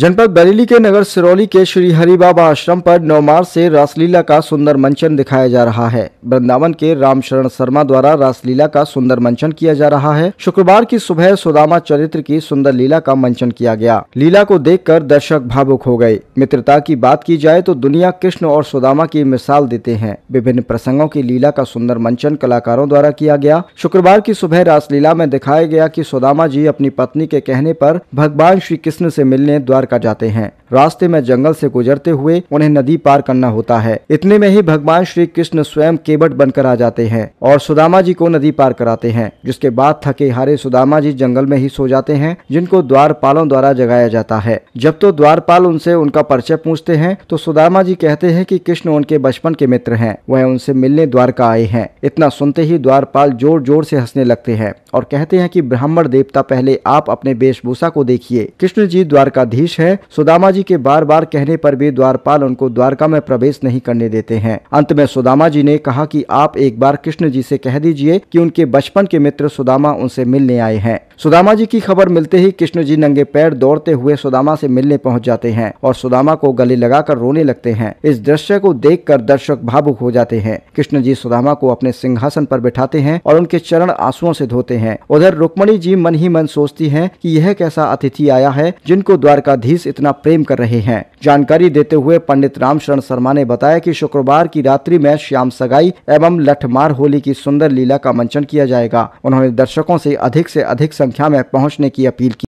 जनपद बरेली के नगर सिरौली के श्री हरि बाबा आश्रम पर 9 मार्च से रासलीला का सुंदर मंचन दिखाया जा रहा है वृंदावन के रामशरण शर्मा द्वारा रासलीला का सुंदर मंचन किया जा रहा है शुक्रवार की सुबह सुदामा चरित्र की सुंदर लीला का मंचन किया गया लीला को देखकर दर्शक भावुक हो गए मित्रता की बात की जाए तो दुनिया कृष्ण और सुदामा की मिसाल देते हैं विभिन्न प्रसंगों की लीला का सुंदर मंचन कलाकारों द्वारा किया गया शुक्रवार की सुबह रासलीला में दिखाया गया की सुदामा जी अपनी पत्नी के कहने पर भगवान श्री कृष्ण से मिलने द्वारा कर जाते हैं रास्ते में जंगल से गुजरते हुए उन्हें नदी पार करना होता है इतने में ही भगवान श्री कृष्ण स्वयं केवट बनकर आ जाते हैं और सुदामा जी को नदी पार कराते हैं जिसके बाद थके हारे सुदामा जी जंगल में ही सो जाते हैं जिनको द्वारपालों द्वारा जगाया जाता है जब तो द्वारपाल उनसे उनका परिचय पूछते हैं तो सुदामा जी कहते हैं कि कृष्ण उनके बचपन के मित्र हैं वह उनसे मिलने द्वारका आए हैं इतना सुनते ही द्वारपाल जोर जोर से हंसने लगते हैं और कहते हैं कि ब्राह्मण देवता पहले आप अपने वेशभूषा को देखिए कृष्ण जी द्वारकाधीश है सुदामा जी जी के बार बार कहने पर भी द्वारपाल उनको द्वारका में प्रवेश नहीं करने देते हैं अंत में सुदामा जी ने कहा कि आप एक बार कृष्ण जी से कह दीजिए कि उनके बचपन के मित्र सुदामा उनसे मिलने आए हैं सुदामा जी की खबर मिलते ही कृष्ण जी नंगे पैर दौड़ते हुए सुदामा से मिलने पहुंच जाते हैं और सुदामा को गले लगाकर रोने लगते हैं इस दृश्य को देखकर दर्शक भावुक हो जाते हैं कृष्ण जी सुदामा को अपने सिंहासन पर बैठाते हैं और उनके चरण आंसुओं से धोते हैं उधर रुक्मणी जी मन ही मन सोचती है की यह कैसा अतिथि आया है जिनको द्वारकाधीश इतना प्रेम कर रहे हैं जानकारी देते हुए पंडित रामशरण शर्मा ने बताया कि शुक्रवार की रात्रि में श्याम सगाई एवं लठमार होली की सुंदर लीला का मंचन किया जाएगा उन्होंने दर्शकों से अधिक से अधिक संख्या में पहुंचने की अपील की